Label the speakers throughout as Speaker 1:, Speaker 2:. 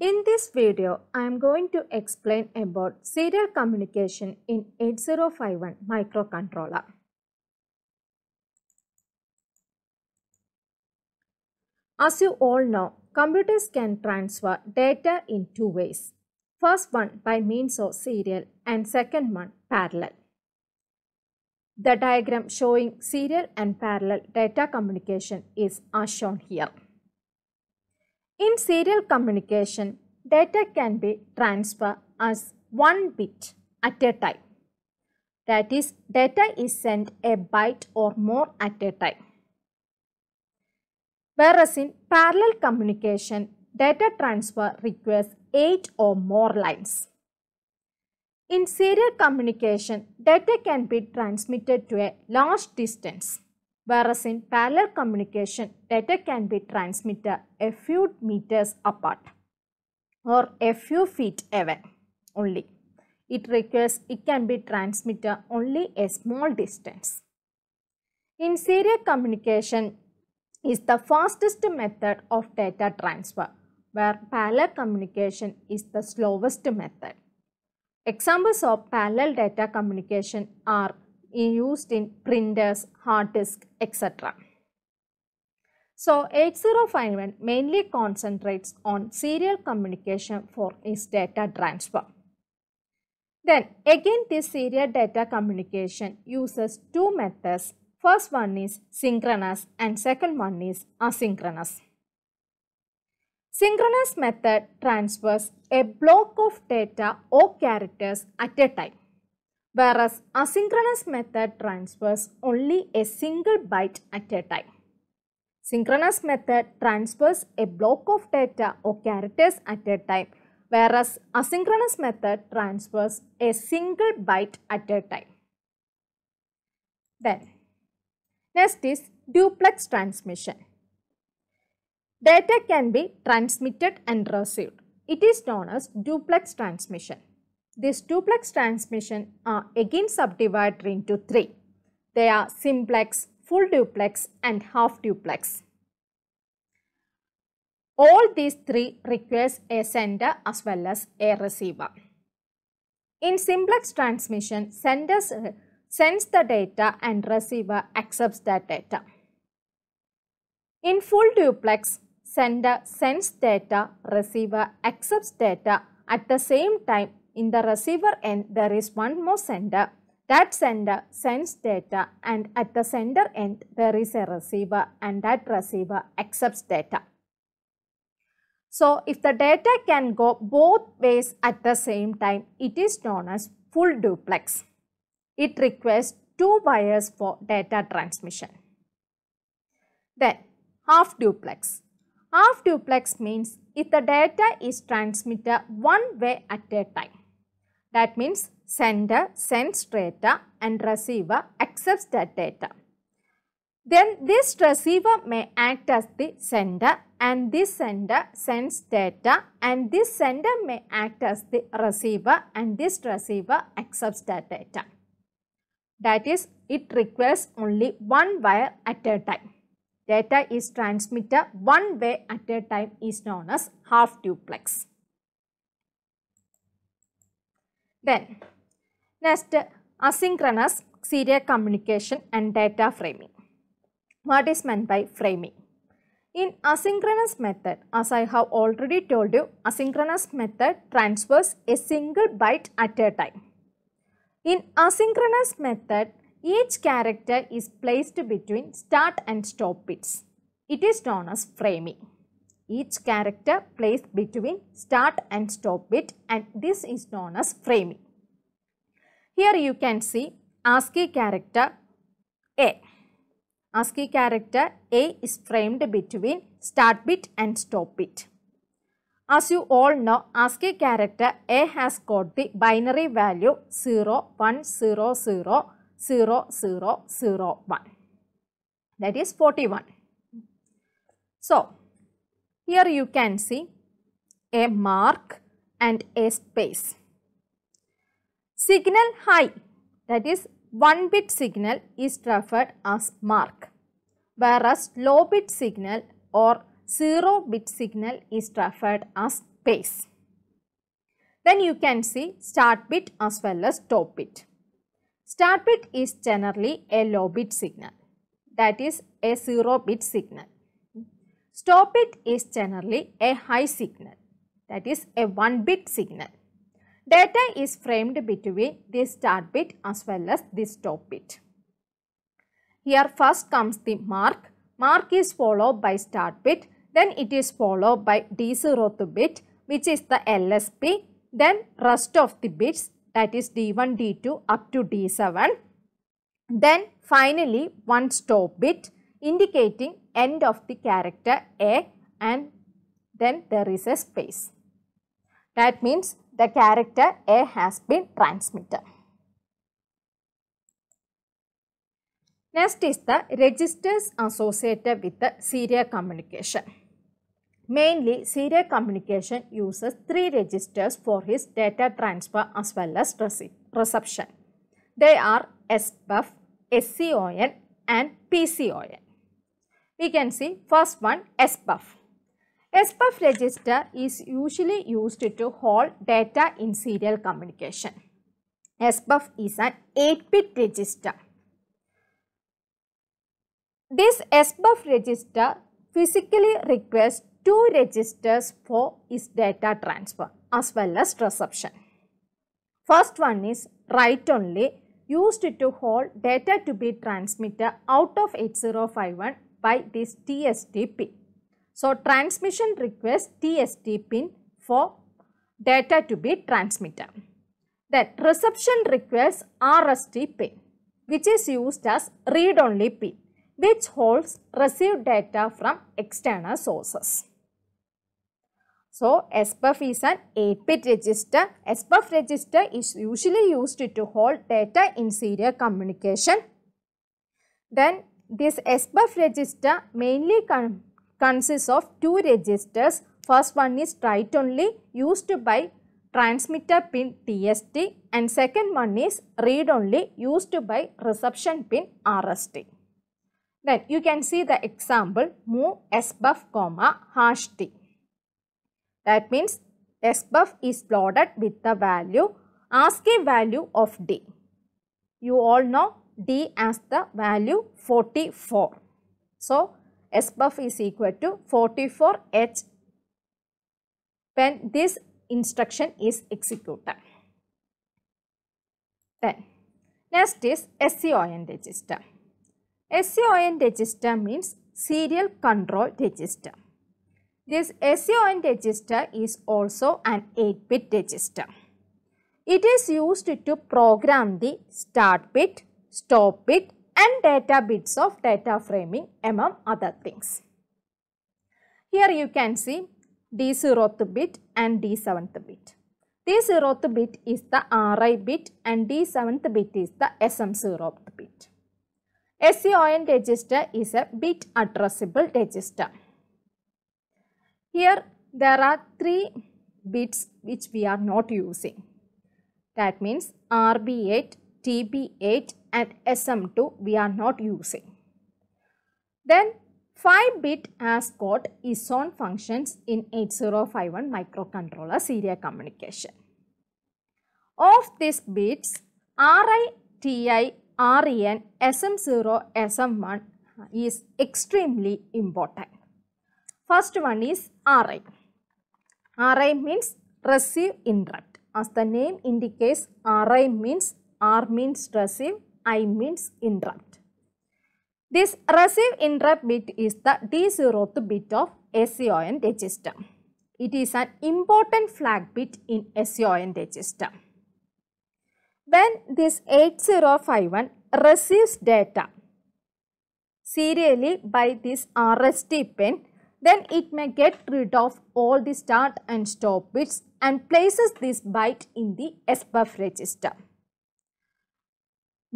Speaker 1: In this video, I am going to explain about serial communication in 8051 microcontroller. As you all know, computers can transfer data in two ways. First one by means of serial and second one parallel. The diagram showing serial and parallel data communication is as shown here. In serial communication, data can be transferred as one bit at a time. That is, data is sent a byte or more at a time. Whereas in parallel communication, data transfer requires 8 or more lines. In serial communication, data can be transmitted to a large distance. Whereas in parallel communication, data can be transmitted a few meters apart or a few feet away only. It requires it can be transmitted only a small distance. In serial communication is the fastest method of data transfer where parallel communication is the slowest method. Examples of parallel data communication are used in printers, hard disk, etc. So 8051 mainly concentrates on serial communication for its data transfer. Then again this serial data communication uses two methods. First one is synchronous and second one is asynchronous. Synchronous method transfers a block of data or characters at a time whereas asynchronous method transfers only a single byte at a time. Synchronous method transfers a block of data or characters at a time, whereas asynchronous method transfers a single byte at a time. Then, next is duplex transmission. Data can be transmitted and received. It is known as duplex transmission. These duplex transmission are again subdivided into three. They are simplex, full duplex and half duplex. All these three requires a sender as well as a receiver. In simplex transmission, sender uh, sends the data and receiver accepts that data. In full duplex, sender sends data, receiver accepts data at the same time in the receiver end there is one more sender. That sender sends data and at the sender end there is a receiver and that receiver accepts data. So if the data can go both ways at the same time, it is known as full duplex. It requires two wires for data transmission. Then half duplex. Half duplex means if the data is transmitted one way at a time. That means sender sends data and receiver accepts that data. Then this receiver may act as the sender and this sender sends data and this sender may act as the receiver and this receiver accepts that data. That is it requires only one wire at a time. Data is transmitted one way at a time is known as half duplex. Then next asynchronous serial communication and data framing. What is meant by framing? In asynchronous method, as I have already told you, asynchronous method transfers a single byte at a time. In asynchronous method, each character is placed between start and stop bits. It is known as framing each character placed between start and stop bit and this is known as framing. Here you can see ASCII character A. ASCII character A is framed between start bit and stop bit. As you all know, ASCII character A has got the binary value 0, 1, 0, 0, 0, 0, 0, 1. That is 41. So, here you can see a mark and a space. Signal high that is 1 bit signal is referred as mark whereas low bit signal or 0 bit signal is referred as space. Then you can see start bit as well as stop bit. Start bit is generally a low bit signal that is a 0 bit signal Stop it is generally a high signal that is a 1 bit signal. Data is framed between this start bit as well as this stop bit. Here first comes the mark. Mark is followed by start bit. Then it is followed by D0th bit which is the LSB. Then rest of the bits that is D1, D2 up to D7. Then finally one stop bit indicating end of the character A and then there is a space. That means the character A has been transmitted. Next is the registers associated with the serial communication. Mainly serial communication uses three registers for his data transfer as well as reception. They are SBUF, SCON and PCON we can see first one SPUF. SPUF register is usually used to hold data in serial communication. SPUF is an 8-bit register. This SPUF register physically requires two registers for its data transfer as well as reception. First one is write only used to hold data to be transmitted out of 8051 by this TSD pin. So, transmission request TSD pin for data to be transmitted. Then reception request RST pin which is used as read-only pin which holds received data from external sources. So, SBUF is an 8-bit register. SBUF register is usually used to hold data in serial communication. Then this SBUF register mainly con consists of two registers. First one is write only used by transmitter pin TST and second one is read only used by reception pin RST. Then you can see the example move SBUF comma hash T. That means SBUF is plotted with the value ASCII value of D. You all know D as the value 44. So, SBUF is equal to 44H when this instruction is executed. Then next is SCON register. SCON register means serial control register. This SCON register is also an 8-bit register. It is used to program the start bit, stop bit and data bits of data framing among other things. Here you can see D0th bit and D7th bit. D0th bit is the RI bit and D7th bit is the SM0th bit. SEON register is a bit addressable register. Here there are three bits which we are not using. That means RB8, TB8 and SM2 we are not using. Then 5-bit has got its own functions in 8051 microcontroller serial communication. Of these bits, RI, TI, REN, SM0, SM1 is extremely important. First one is RI. RI means receive interrupt. As the name indicates, RI means R means receive, I means interrupt. This receive interrupt bit is the D0th bit of SEONT register. It is an important flag bit in SEONT register. When this 8051 receives data serially by this RST pin, then it may get rid of all the start and stop bits and places this byte in the SBUF register.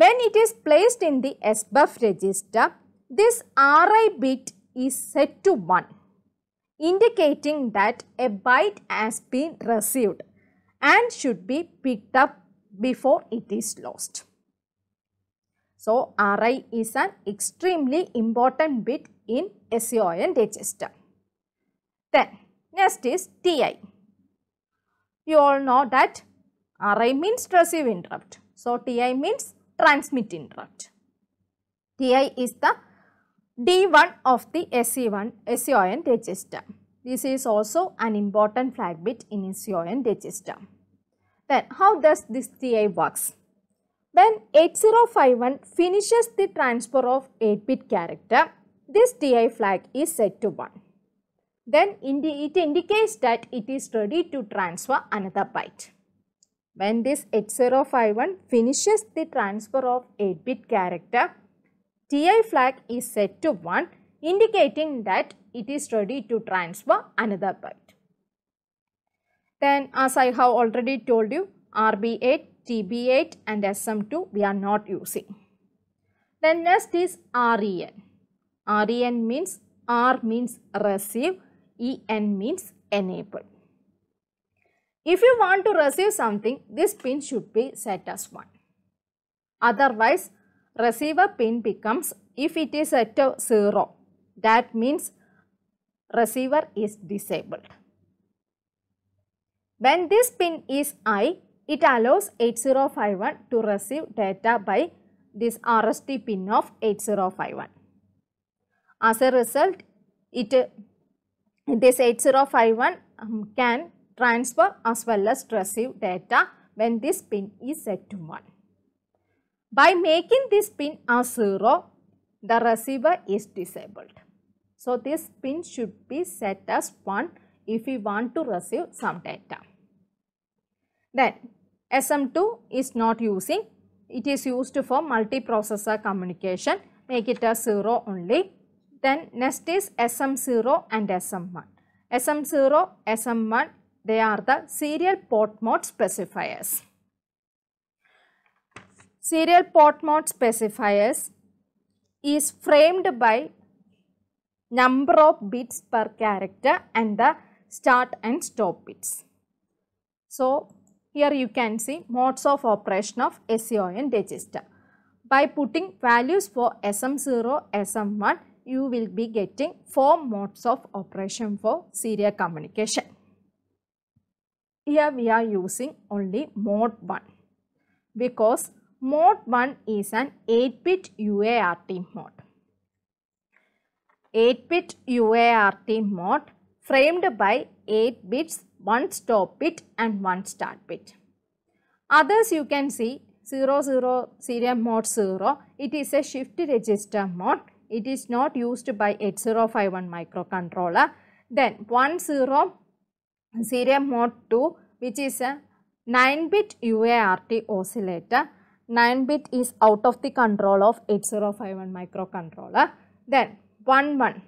Speaker 1: When it is placed in the SBUF register, this RI bit is set to 1, indicating that a byte has been received and should be picked up before it is lost. So, RI is an extremely important bit in SEON register. Then, next is TI. You all know that RI means receive interrupt. So, TI means transmit interrupt. Ti is the D1 of the SE1, SEON register. This is also an important flag bit in SEON register. Then how does this TI works? When 8051 finishes the transfer of 8-bit character, this TI flag is set to 1. Then it indicates that it is ready to transfer another byte. When this H051 finishes the transfer of 8-bit character, TI flag is set to 1 indicating that it is ready to transfer another byte. Then as I have already told you RB8, TB8 and SM2 we are not using. Then next is REN. REN means R means receive, EN means enable. If you want to receive something, this pin should be set as 1. Otherwise, receiver pin becomes, if it is set to 0, that means receiver is disabled. When this pin is I, it allows 8051 to receive data by this RST pin of 8051. As a result, it this 8051 um, can transfer as well as receive data when this pin is set to 1. By making this pin as 0, the receiver is disabled. So, this pin should be set as 1 if we want to receive some data. Then SM2 is not using, it is used for multiprocessor communication, make it as 0 only. Then next is SM0 and SM1. SM0, SM1 they are the serial port mode specifiers. Serial port mode specifiers is framed by number of bits per character and the start and stop bits. So, here you can see modes of operation of SEON register. By putting values for SM0, SM1, you will be getting 4 modes of operation for serial communication. Here we are using only mode 1 because mode 1 is an 8-bit UART mode. 8-bit UART mode framed by 8 bits, 1 stop bit and 1 start bit. Others you can see 0 serial mode 0, it is a shift register mode, it is not used by 8051 microcontroller. Then 10 Cerea mode 2 which is a 9-bit UART oscillator. 9-bit is out of the control of 8051 microcontroller. Then 1 1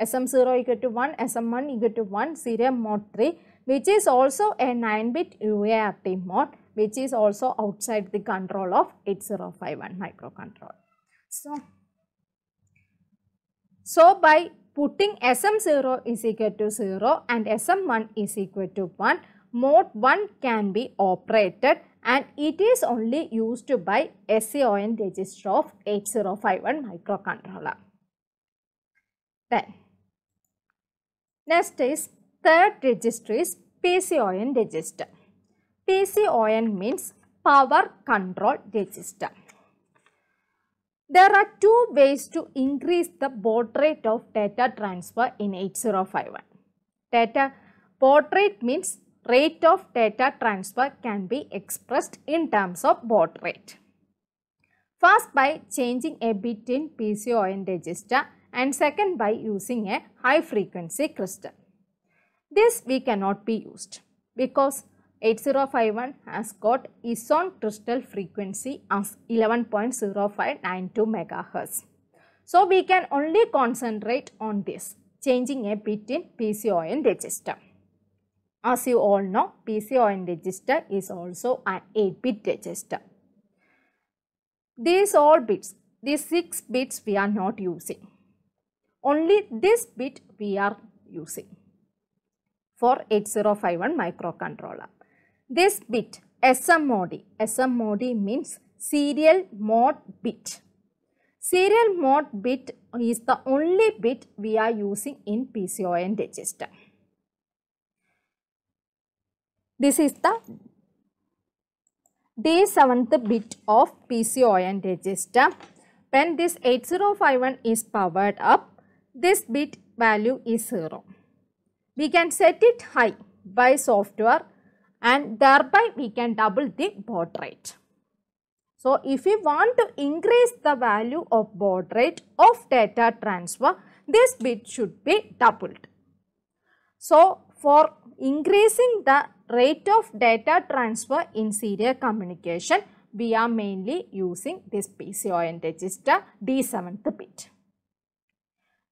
Speaker 1: SM0 equal to 1, SM1 equal to 1, serial mode 3 which is also a 9-bit UART mode which is also outside the control of 8051 microcontroller. So, so by putting SM0 is equal to 0 and SM1 is equal to 1, mode 1 can be operated and it is only used by SAON register of 8051 microcontroller. Then, next is third register is PCON register. PCON means power control register. There are two ways to increase the baud rate of data transfer in 8051. Data baud rate means rate of data transfer can be expressed in terms of baud rate. First by changing a bit in PCON register and second by using a high frequency crystal. This we cannot be used because 8051 has got ISON crystal frequency as 11.0592 MHz. So, we can only concentrate on this changing a bit in PCON register. As you all know, PCON register is also an 8-bit register. These all bits, these 6 bits we are not using. Only this bit we are using for 8051 microcontroller this bit S M SMOD means serial mod bit. Serial mod bit is the only bit we are using in PCON register. This is the D7th bit of PCON register. When this 8051 is powered up, this bit value is 0. We can set it high by software and thereby we can double the baud rate. So, if we want to increase the value of baud rate of data transfer, this bit should be doubled. So, for increasing the rate of data transfer in serial communication, we are mainly using this PCON register D7th bit.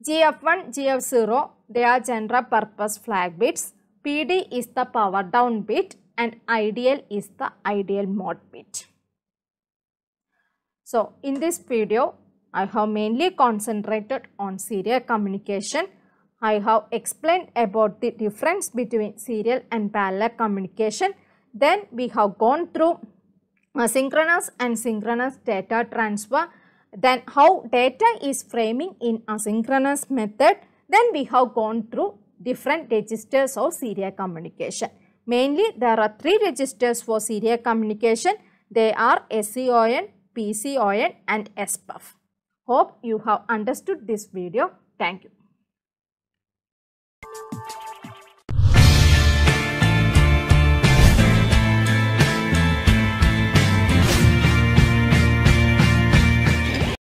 Speaker 1: GF1, GF0, they are general purpose flag bits. PD is the power down bit and ideal is the ideal mod bit. So, in this video, I have mainly concentrated on serial communication. I have explained about the difference between serial and parallel communication. Then we have gone through asynchronous and synchronous data transfer. Then how data is framing in asynchronous method. Then we have gone through different registers of serial communication. Mainly there are three registers for serial communication. They are SCON, PCON and SPUF. Hope you have understood this video. Thank you.